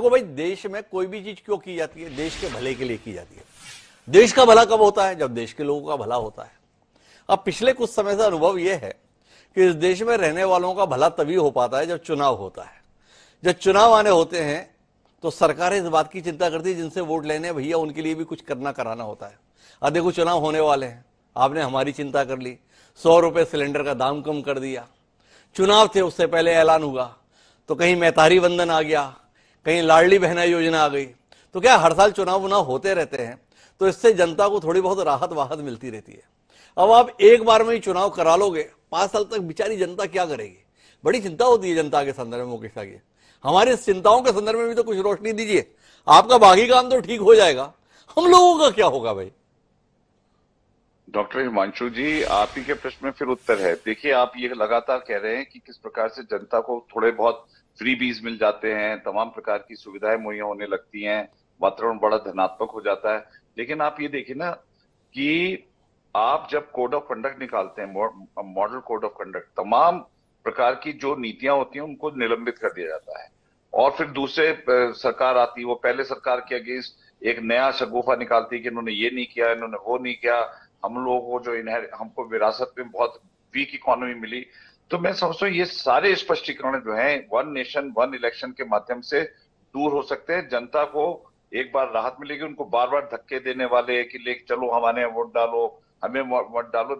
देखो भाई देश में कोई भी चीज क्यों की जाती है देश के भले के लिए की जाती है देश का भला कब होता है जब देश के लोगों का भला होता है अब पिछले कुछ समय से अनुभव यह है कि इस देश में रहने वालों का भला तभी हो पाता है जब चुनाव होता है जब चुनाव आने होते हैं तो सरकार इस बात की चिंता करती है जिनसे वोट लेने भैया उनके लिए भी कुछ करना कराना होता है अब देखो चुनाव होने वाले हैं आपने हमारी चिंता कर ली सौ रुपये सिलेंडर का दाम कम कर दिया चुनाव थे उससे पहले ऐलान हुआ तो कहीं मैतारी बंधन आ गया कहीं लाडली बहना योजना आ गई तो क्या हर साल चुनाव वुनाव होते रहते हैं तो इससे जनता को थोड़ी बहुत राहत वाहत मिलती रहती है अब आप एक बार में ही चुनाव करा लोगे पांच साल तक बिचारी जनता क्या करेगी बड़ी चिंता होती है जनता के संदर्भ में मुकेश की हमारी चिंताओं के संदर्भ में भी तो कुछ रोशनी दीजिए आपका बाकी काम तो ठीक हो जाएगा हम लोगों का क्या होगा भाई डॉक्टर हिमांशु जी आप ही के प्रश्न में फिर उत्तर है देखिए आप ये लगातार कह रहे हैं कि किस प्रकार से जनता को थोड़े बहुत फ्रीबीज मिल जाते हैं तमाम प्रकार की सुविधाएं मुहैया होने लगती हैं वातावरण बड़ा धनात्मक हो जाता है लेकिन आप ये देखिए ना कि आप जब कोड ऑफ कंडक्ट निकालते हैं मॉडल कोड ऑफ कंडक्ट तमाम प्रकार की जो नीतियां होती हैं उनको निलंबित कर दिया जाता है और फिर दूसरे सरकार आती वो पहले सरकार के अगेंस्ट एक नया शगुफा निकालती है कि इन्होंने ये नहीं किया इन्होंने वो नहीं किया हम लोगों को जो इन्हें हमको विरासत में बहुत वीक इकोनॉमी मिली तो मैं समझता हूँ ये सारे स्पष्टीकरण जो है वन नेशन वन इलेक्शन के माध्यम से दूर हो सकते हैं जनता को एक बार राहत मिलेगी उनको बार बार धक्के देने वाले कि ले चलो हमारे वोट डालो हमें वोट डालो